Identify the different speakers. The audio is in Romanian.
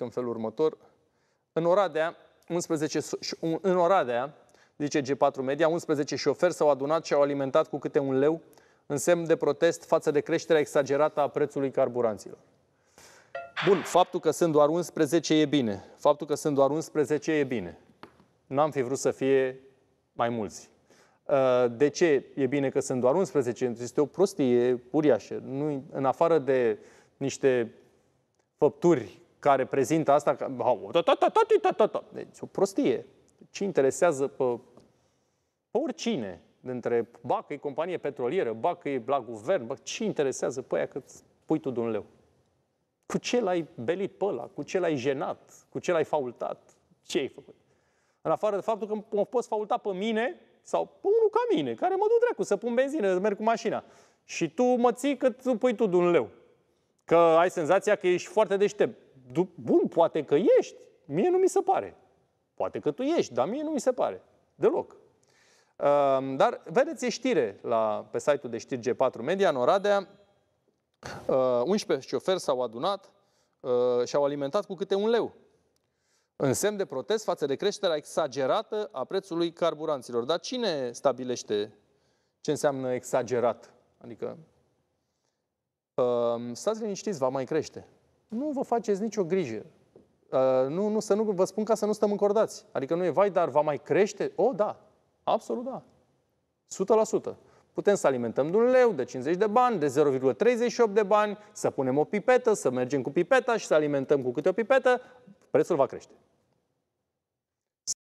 Speaker 1: explic în felul următor. În Oradea, 11, în Oradea, zice G4 Media, 11 șoferi s-au adunat și au alimentat cu câte un leu în semn de protest față de creșterea exagerată a prețului carburanților. Bun, faptul că sunt doar 11 e bine. Faptul că sunt doar 11 e bine. N-am fi vrut să fie mai mulți. Uh, de ce e bine că sunt doar 11? Este o prostie uriașă. Nu, în afară de niște făpturi care prezintă asta ca... Deci, o prostie. Ce interesează pe, pe oricine dintre bacă e companie petrolieră, bacă e la guvern, bacă, ce interesează pe aia că pui tu de un leu? Cu ce l-ai belit pe ăla? Cu ce l-ai jenat? Cu ce l-ai faultat? Ce ai făcut? În afară de faptul că mă poți faulta pe mine sau pe unul ca mine, care mă duc dracu să pun benzină, să merg cu mașina. Și tu mă ții cât pui tu de un leu. Că ai senzația că ești foarte deștept bun, poate că ești. Mie nu mi se pare. Poate că tu ești, dar mie nu mi se pare. Deloc. Ehm, dar vedeți, e știre la, pe site-ul de știri G4 Media, în Oradea, 11 ehm, șoferi s-au adunat ehm, și au alimentat cu câte un leu. În semn de protest față de creșterea exagerată a prețului carburanților. Dar cine stabilește ce înseamnă exagerat? Adică, stați liniștiți, va mai crește nu vă faceți nicio grijă. Uh, nu, nu, să nu vă spun ca să nu stăm încordați. Adică nu e, vai, dar va mai crește? O, oh, da, absolut da. 100%. Putem să alimentăm de un leu, de 50 de bani, de 0,38 de bani, să punem o pipetă, să mergem cu pipeta și să alimentăm cu câte o pipetă, prețul va crește.